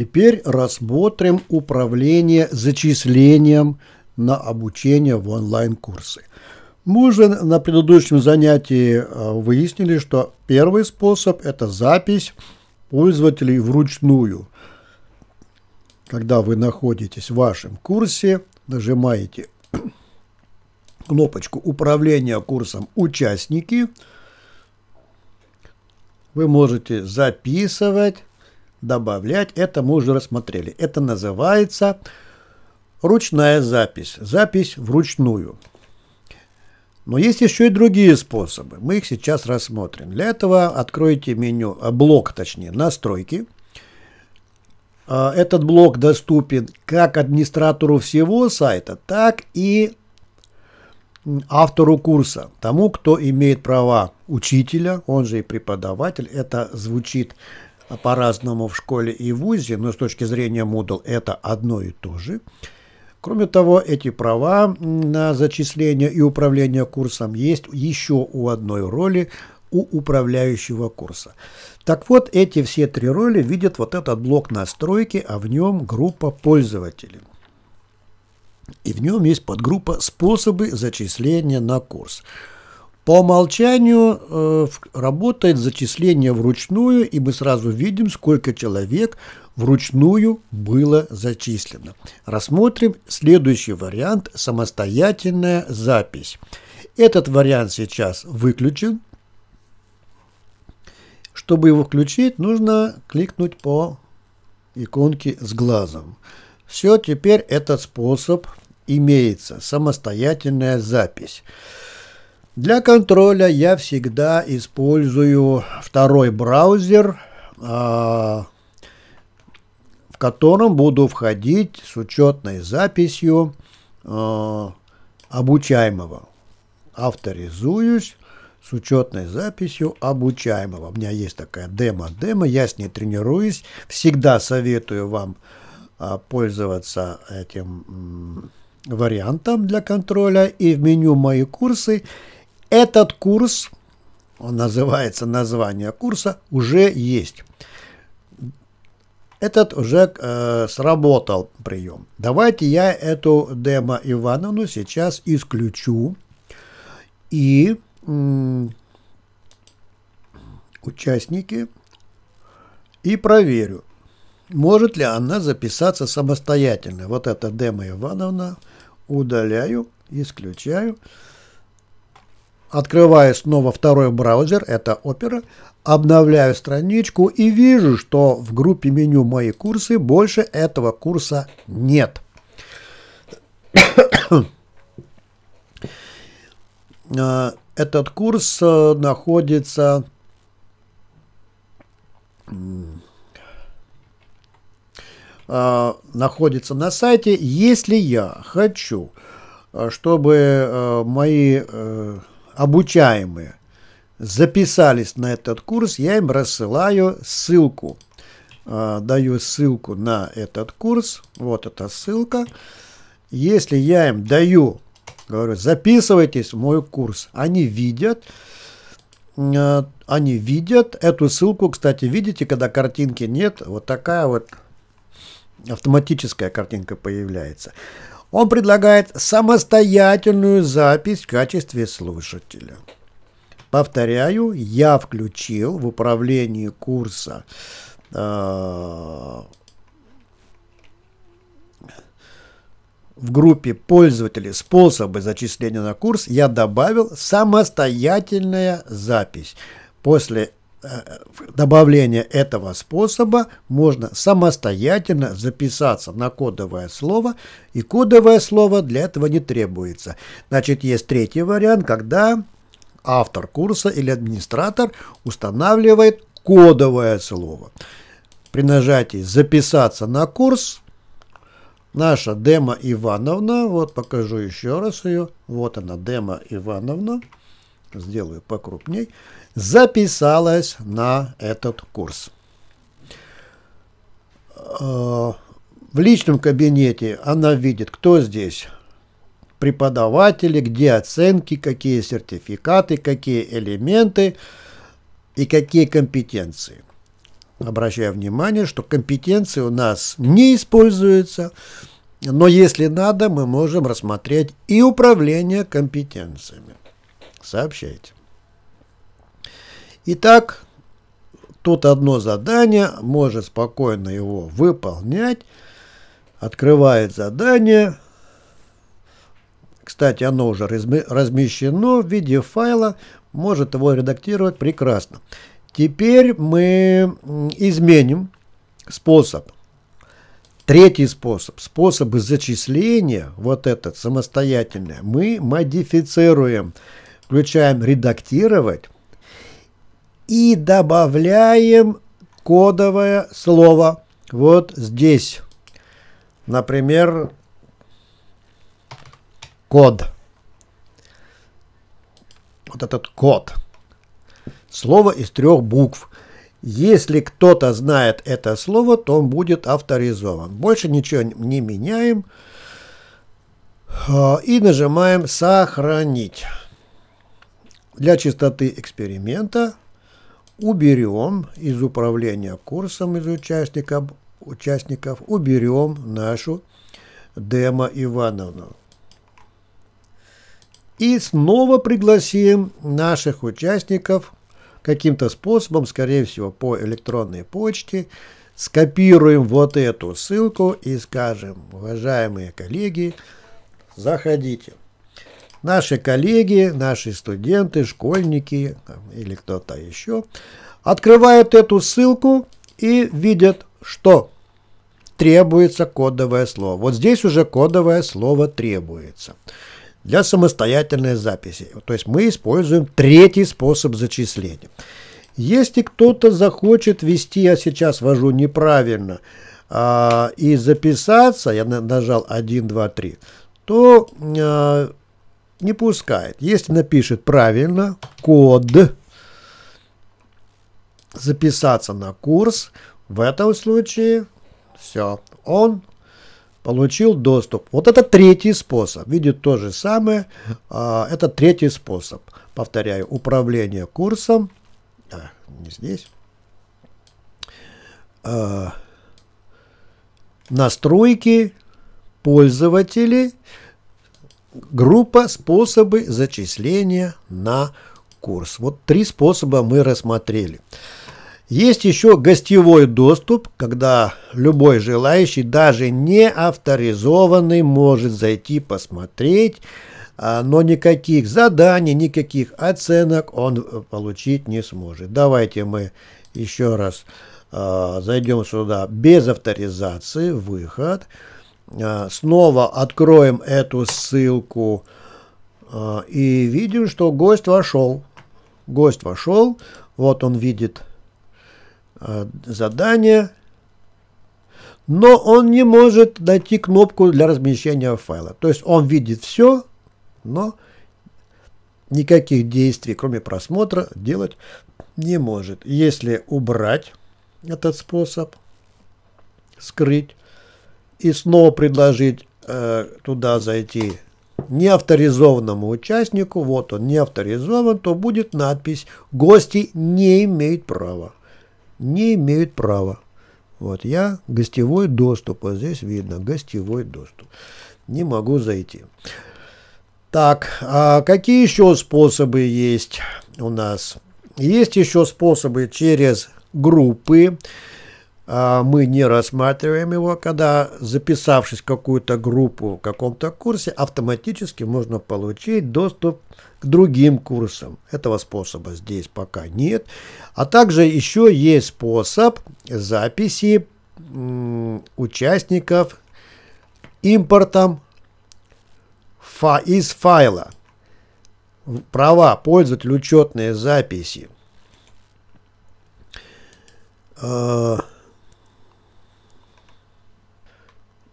Теперь рассмотрим управление зачислением на обучение в онлайн-курсы. Мы уже на предыдущем занятии э, выяснили, что первый способ – это запись пользователей вручную. Когда вы находитесь в вашем курсе, нажимаете кнопочку управления курсом «Участники», вы можете записывать добавлять, это мы уже рассмотрели. Это называется ручная запись, запись вручную. Но есть еще и другие способы. Мы их сейчас рассмотрим. Для этого откройте меню, а, блок точнее, настройки. А, этот блок доступен как администратору всего сайта, так и автору курса, тому, кто имеет права учителя, он же и преподаватель. Это звучит по-разному в школе и вузе, но с точки зрения Moodle это одно и то же. Кроме того, эти права на зачисление и управление курсом есть еще у одной роли у управляющего курса. Так вот, эти все три роли видят вот этот блок настройки, а в нем группа пользователей. И в нем есть подгруппа «Способы зачисления на курс». По умолчанию э, работает зачисление вручную, и мы сразу видим, сколько человек вручную было зачислено. Рассмотрим следующий вариант – самостоятельная запись. Этот вариант сейчас выключен. Чтобы его включить, нужно кликнуть по иконке с глазом. Все, теперь этот способ имеется – самостоятельная запись. Для контроля я всегда использую второй браузер, а, в котором буду входить с учетной записью а, обучаемого. Авторизуюсь с учетной записью обучаемого. У меня есть такая демо-демо, я с ней тренируюсь. Всегда советую вам а, пользоваться этим вариантом для контроля. И в меню «Мои курсы» Этот курс, он называется название курса, уже есть. Этот уже э, сработал прием. Давайте я эту демо Ивановну сейчас исключу. И участники и проверю, может ли она записаться самостоятельно. Вот это демо Ивановна удаляю, исключаю. Открываю снова второй браузер, это Opera, обновляю страничку и вижу, что в группе меню «Мои курсы» больше этого курса нет. А, этот курс э, находится а, находится на сайте. Если я хочу, э, чтобы э, мои обучаемые записались на этот курс, я им рассылаю ссылку. А, даю ссылку на этот курс. Вот эта ссылка. Если я им даю, говорю, записывайтесь в мой курс, они видят, а, они видят эту ссылку, кстати, видите, когда картинки нет, вот такая вот автоматическая картинка появляется. Он предлагает самостоятельную запись в качестве слушателя. Повторяю, я включил в управлении курса а, в группе пользователей способы зачисления на курс я добавил самостоятельная запись. После Э, добавления этого способа можно самостоятельно записаться на кодовое слово, и кодовое слово для этого не требуется. Значит, есть третий вариант, когда автор курса или администратор устанавливает кодовое слово. При нажатии «Записаться на курс» наша Дема Ивановна, вот покажу еще раз ее, вот она, Дема Ивановна, сделаю покрупней, записалась на этот курс. Э, в личном кабинете она видит, кто здесь преподаватели, где оценки, какие сертификаты, какие элементы и какие компетенции. Обращаю внимание, что компетенции у нас не используются, но если надо, мы можем рассмотреть и управление компетенциями. Сообщайте. Итак, тут одно задание, можно спокойно его выполнять. Открывает задание. Кстати, оно уже размещено в виде файла, может его редактировать прекрасно. Теперь мы изменим способ. Третий способ, способы зачисления, вот этот самостоятельный, мы модифицируем. Включаем «Редактировать» и добавляем кодовое слово вот здесь. Например, код. Вот этот код. Слово из трех букв. Если кто-то знает это слово, то он будет авторизован. Больше ничего не меняем. А, и нажимаем «Сохранить». Для чистоты эксперимента уберем из управления курсом из участников, участников уберем нашу Дема Ивановну. И снова пригласим наших участников каким-то способом, скорее всего, по электронной почте, скопируем вот эту ссылку и скажем, уважаемые коллеги, заходите. Наши коллеги, наши студенты, школьники или кто-то еще открывают эту ссылку и видят, что требуется кодовое слово. Вот здесь уже кодовое слово требуется для самостоятельной записи. То есть мы используем третий способ зачисления. Если кто-то захочет ввести, я сейчас ввожу неправильно, а, и записаться, я нажал 1, 2, 3, то а, не пускает. Если напишет правильно код, записаться на курс, в этом случае все, он получил доступ. Вот это третий способ. Видит то же самое. А, это третий способ. Повторяю, управление курсом. А, не здесь. А, настройки пользователей. Группа «Способы зачисления на курс». Вот три способа мы рассмотрели. Есть еще гостевой доступ, когда любой желающий, даже не авторизованный, может зайти посмотреть, а, но никаких заданий, никаких оценок он э, получить не сможет. Давайте мы еще раз а, зайдем сюда без авторизации, выход – Э, снова откроем эту ссылку э, и видим, что гость вошел. Гость вошел, вот он видит э, задание, но он не может найти кнопку для размещения файла. То есть он видит все, но никаких действий, кроме просмотра, делать не может. Если убрать этот способ, скрыть, и снова предложить э, туда зайти неавторизованному участнику, вот он не авторизован, то будет надпись «Гости не имеют права». Не имеют права. Вот я гостевой доступ, вот здесь видно гостевой доступ. Не могу зайти. Так, а какие еще способы есть у нас? Есть еще способы через группы. А, мы не рассматриваем его, когда записавшись в какую-то группу в каком-то курсе, автоматически можно получить доступ к другим курсам. Этого способа здесь пока нет. А также еще есть способ записи участников импортом из файла. Права пользователя учетные записи. А,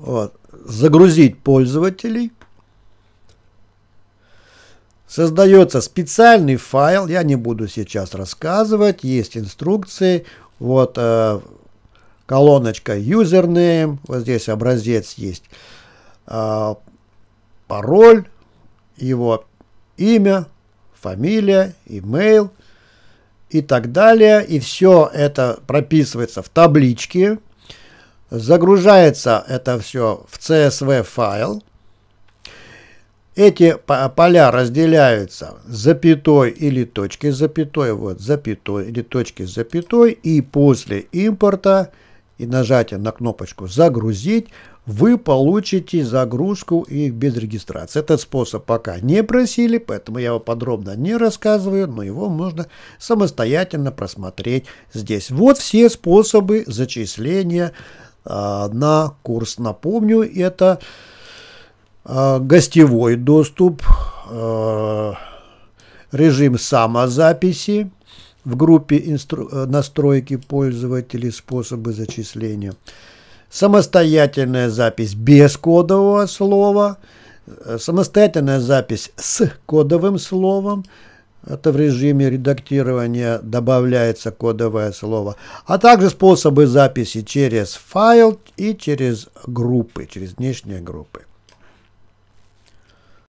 Вот. Загрузить пользователей. Создается специальный файл, я не буду сейчас рассказывать, есть инструкции. Вот э, колоночка username, вот здесь образец есть, э, пароль, его имя, фамилия, имейл и так далее. И все это прописывается в табличке, Загружается это все в CSV файл. Эти поля разделяются запятой или точкой запятой, вот запятой или точкой запятой. И после импорта и нажатия на кнопочку «Загрузить» вы получите загрузку и без регистрации. Этот способ пока не просили, поэтому я его подробно не рассказываю, но его можно самостоятельно просмотреть здесь. Вот все способы зачисления а, на курс. Напомню, это а, гостевой доступ, а, режим самозаписи в группе э, настройки пользователей, способы зачисления, самостоятельная запись без кодового слова, э, самостоятельная запись с кодовым словом, это в режиме редактирования добавляется кодовое слово. А также способы записи через файл и через группы, через внешние группы.